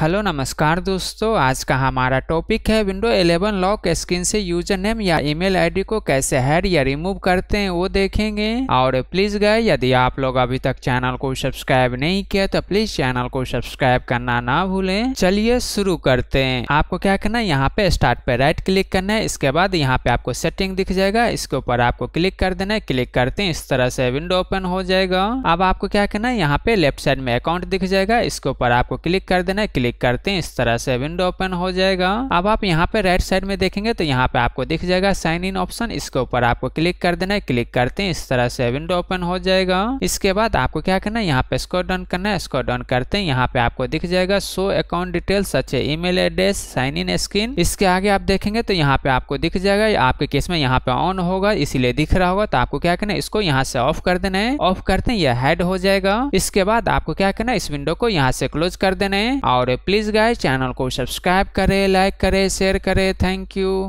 hello नमस्कार दोस्तों आज का हमारा टॉपिक है विंडो 11 लॉक स्क्रीन से यूजर नेम या ईमेल आईडी को कैसे हैड या रिमूव करते हैं वो देखेंगे और प्लीज गए यदि आप लोग अभी तक चैनल को सब्सक्राइब नहीं किया तो प्लीज चैनल को सब्सक्राइब करना ना भूलें चलिए शुरू करते हैं आपको क्या करना है यहाँ पे स्टार्ट पे राइट क्लिक करना है इसके बाद यहाँ पे आपको सेटिंग दिख जाएगा इसके ऊपर आपको क्लिक कर देना है क्लिक करते हैं इस तरह से विंडो ओपन हो जाएगा अब आपको क्या करना है यहाँ पे लेफ्ट साइड में अकाउंट दिख जाएगा इसके ऊपर आपको क्लिक कर देना है क्लिक करते हैं इस तरह से विंडो ओपन हो जाएगा अब आप यहाँ पे राइट साइड में देखेंगे तो यहाँ पे आपको दिख जाएगा साइन इन ऑप्शन इसके ऊपर आपको क्लिक कर देना है क्लिक करते हैं इस तरह से विंडो ओपन हो जाएगा इसके बाद आपको क्या करना है यहाँ पे स्कोर डाउन करना है स्कोर डाउन करते हैं यहाँ पे आपको दिख जाएगा शो अकाउंट डिटेल सच है email address sign in screen इसके आगे आप देखेंगे तो यहाँ पे आपको दिख जाएगा आपके केस में यहाँ पे ऑन होगा इसीलिए दिख रहा होगा तो आपको क्या करना है इसको यहाँ से ऑफ कर देना है ऑफ करते हैं यह हेड हो जाएगा इसके बाद आपको क्या करना है इस विंडो को यहाँ से क्लोज कर देना है और प्लीज़ गाइस चैनल को सब्सक्राइब करें लाइक करें शेयर करें थैंक यू